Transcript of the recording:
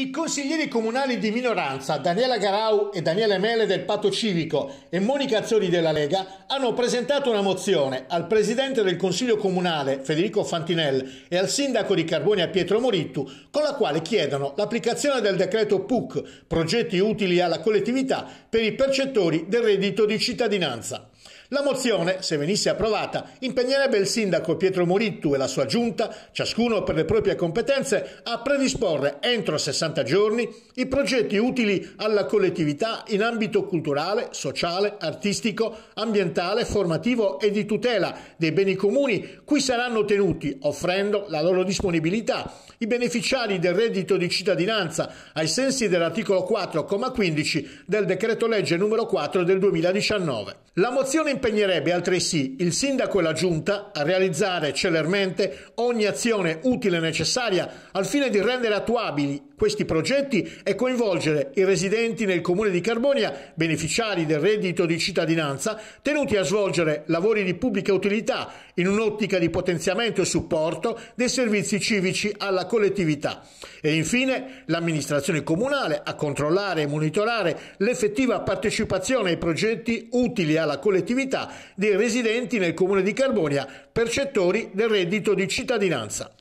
I consiglieri comunali di minoranza Daniela Garau e Daniele Mele del Patto Civico e Monica Azzori della Lega hanno presentato una mozione al presidente del Consiglio Comunale Federico Fantinel e al sindaco di Carbonia Pietro Morittu con la quale chiedono l'applicazione del decreto PUC, progetti utili alla collettività per i percettori del reddito di cittadinanza. La mozione, se venisse approvata, impegnerebbe il sindaco Pietro Murittu e la sua giunta, ciascuno per le proprie competenze, a predisporre entro 60 giorni i progetti utili alla collettività in ambito culturale, sociale, artistico, ambientale, formativo e di tutela dei beni comuni cui saranno tenuti, offrendo la loro disponibilità, i beneficiari del reddito di cittadinanza ai sensi dell'articolo 4,15 del decreto legge numero 4 del 2019. La mozione impegnerebbe altresì il Sindaco e la Giunta a realizzare celermente ogni azione utile e necessaria al fine di rendere attuabili questi progetti e coinvolgere i residenti nel comune di Carbonia, beneficiari del reddito di cittadinanza, tenuti a svolgere lavori di pubblica utilità in un'ottica di potenziamento e supporto dei servizi civici alla collettività. E infine l'amministrazione comunale a controllare e monitorare l'effettiva partecipazione ai progetti utili alla collettività dei residenti nel comune di Carbonia, percettori del reddito di cittadinanza.